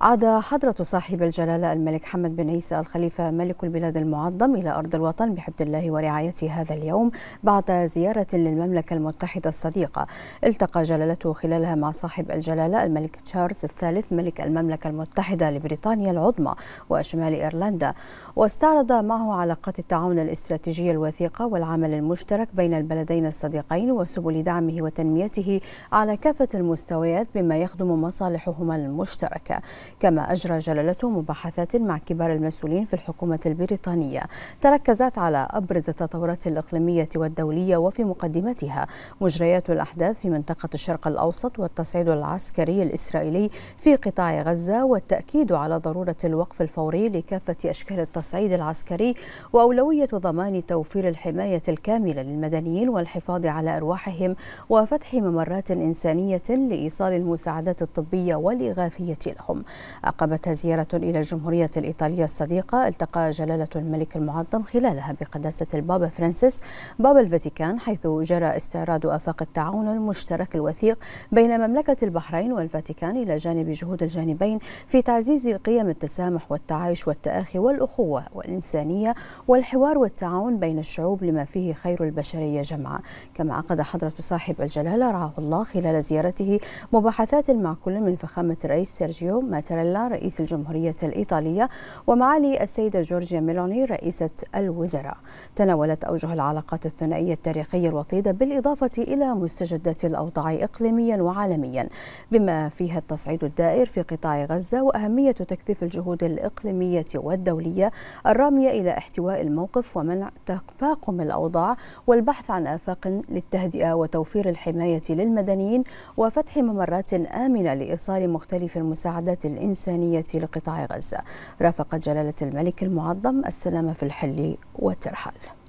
عاد حضرة صاحب الجلالة الملك حمد بن عيسى الخليفة ملك البلاد المعظم إلى أرض الوطن بحفظ الله ورعايته هذا اليوم بعد زيارة للمملكة المتحدة الصديقة التقى جلالته خلالها مع صاحب الجلالة الملك تشارلز الثالث ملك المملكة المتحدة لبريطانيا العظمى وشمال إيرلندا واستعرض معه علاقات التعاون الاستراتيجية الوثيقة والعمل المشترك بين البلدين الصديقين وسبل دعمه وتنميته على كافة المستويات بما يخدم مصالحهما المشتركة كما أجرى جلالته مباحثات مع كبار المسؤولين في الحكومة البريطانية تركزت على أبرز التطورات الإقليمية والدولية وفي مقدمتها مجريات الأحداث في منطقة الشرق الأوسط والتصعيد العسكري الإسرائيلي في قطاع غزة والتأكيد على ضرورة الوقف الفوري لكافة أشكال التصعيد العسكري وأولوية ضمان توفير الحماية الكاملة للمدنيين والحفاظ على أرواحهم وفتح ممرات إنسانية لإيصال المساعدات الطبية والإغاثية لهم أقامتها زيارة إلى الجمهورية الإيطالية الصديقة التقى جلالة الملك المعظم خلالها بقداسة البابا فرانسيس بابا الفاتيكان حيث جرى استعراض آفاق التعاون المشترك الوثيق بين مملكة البحرين والفاتيكان إلى جانب جهود الجانبين في تعزيز قيم التسامح والتعايش والتآخي والأخوة والإنسانية والحوار والتعاون بين الشعوب لما فيه خير البشرية جمعا كما عقد حضرة صاحب الجلالة رعاه الله خلال زيارته مباحثات مع كل من فخامة الرئيس سيرجيو ماتا ماتريلا رئيس الجمهورية الإيطالية ومعالي السيدة جورجيا ميلوني رئيسة الوزراء تناولت أوجه العلاقات الثنائية التاريخية الوطيدة بالإضافة إلى مستجدات الأوضاع إقليميا وعالميا بما فيها التصعيد الدائر في قطاع غزة وأهمية تكثيف الجهود الإقليمية والدولية الرامية إلى احتواء الموقف ومنع تفاقم الأوضاع والبحث عن آفاق للتهدئة وتوفير الحماية للمدنيين وفتح ممرات آمنة لإيصال مختلف المساعدات الإنسانية لقطاع غزة رافقت جلالة الملك المعظم السلام في الحل والترحال